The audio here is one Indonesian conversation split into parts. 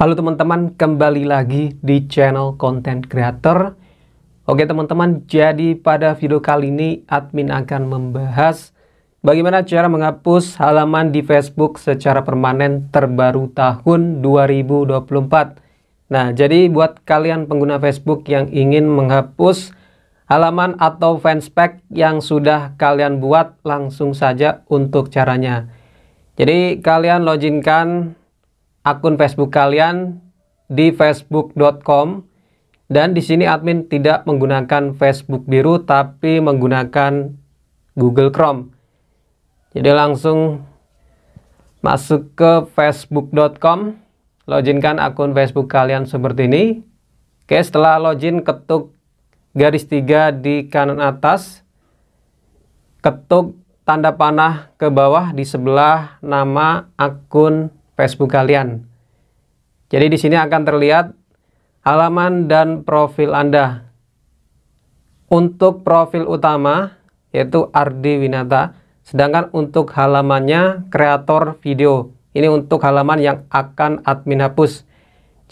Halo teman-teman, kembali lagi di channel Content Creator. Oke teman-teman, jadi pada video kali ini admin akan membahas bagaimana cara menghapus halaman di Facebook secara permanen terbaru tahun 2024. Nah, jadi buat kalian pengguna Facebook yang ingin menghapus halaman atau fanspage yang sudah kalian buat, langsung saja untuk caranya. Jadi kalian loginkan akun Facebook kalian di facebook.com dan di sini admin tidak menggunakan Facebook biru tapi menggunakan Google Chrome. Jadi langsung masuk ke facebook.com, loginkan akun Facebook kalian seperti ini. Oke, setelah login ketuk garis tiga di kanan atas, ketuk tanda panah ke bawah di sebelah nama akun Facebook kalian. Jadi di sini akan terlihat halaman dan profil Anda. Untuk profil utama yaitu Ardi Winata, sedangkan untuk halamannya kreator video. Ini untuk halaman yang akan admin hapus.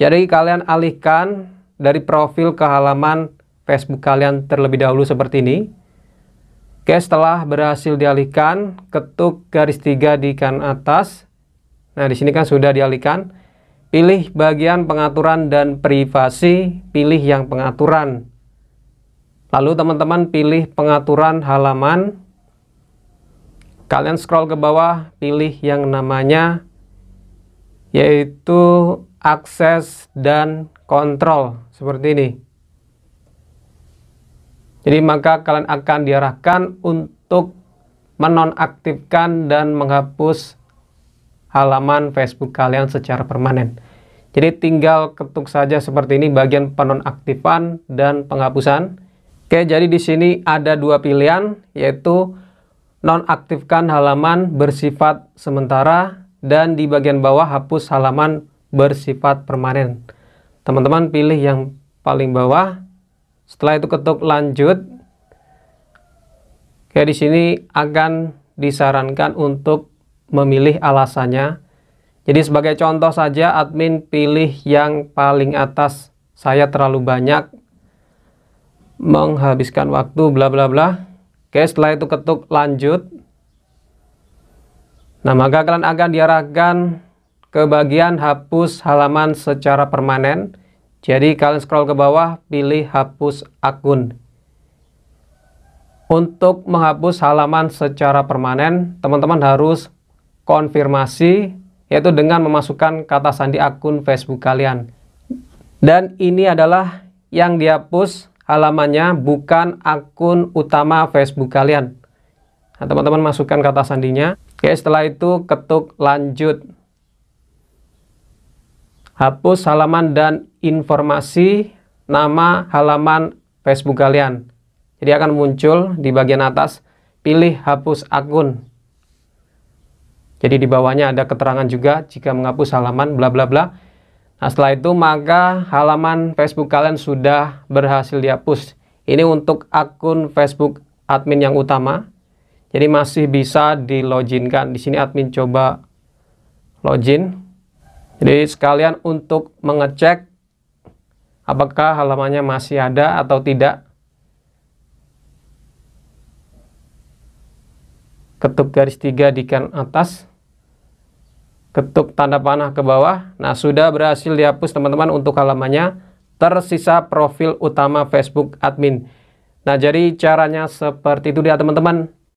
Jadi kalian alihkan dari profil ke halaman Facebook kalian terlebih dahulu seperti ini. Oke, setelah berhasil dialihkan, ketuk garis tiga di kanan atas. Nah, di sini kan sudah dialihkan. Pilih bagian pengaturan dan privasi, pilih yang pengaturan. Lalu teman-teman pilih pengaturan halaman. Kalian scroll ke bawah, pilih yang namanya yaitu akses dan kontrol seperti ini. Jadi maka kalian akan diarahkan untuk menonaktifkan dan menghapus halaman Facebook kalian secara permanen. Jadi tinggal ketuk saja seperti ini bagian penonaktifan dan penghapusan. Oke, jadi di sini ada dua pilihan yaitu nonaktifkan halaman bersifat sementara dan di bagian bawah hapus halaman bersifat permanen. Teman-teman pilih yang paling bawah. Setelah itu ketuk lanjut. Oke, di sini akan disarankan untuk memilih alasannya. Jadi sebagai contoh saja admin pilih yang paling atas. Saya terlalu banyak menghabiskan waktu bla bla bla. Oke, setelah itu ketuk lanjut. Nah, maka kalian akan diarahkan ke bagian hapus halaman secara permanen. Jadi kalian scroll ke bawah, pilih hapus akun. Untuk menghapus halaman secara permanen, teman-teman harus konfirmasi yaitu dengan memasukkan kata sandi akun Facebook kalian. Dan ini adalah yang dihapus halamannya bukan akun utama Facebook kalian. Nah, teman-teman masukkan kata sandinya. Oke, setelah itu ketuk lanjut. Hapus halaman dan informasi nama halaman Facebook kalian. Jadi akan muncul di bagian atas, pilih hapus akun. Jadi di bawahnya ada keterangan juga jika menghapus halaman bla bla bla. Nah, setelah itu maka halaman Facebook kalian sudah berhasil dihapus. Ini untuk akun Facebook admin yang utama. Jadi masih bisa di loginkan. Di sini admin coba login. Jadi sekalian untuk mengecek apakah halamannya masih ada atau tidak. Ketuk garis tiga di kanan atas ketuk tanda panah ke bawah. Nah, sudah berhasil dihapus teman-teman untuk halamannya. Tersisa profil utama Facebook admin. Nah, jadi caranya seperti itu dia teman-teman.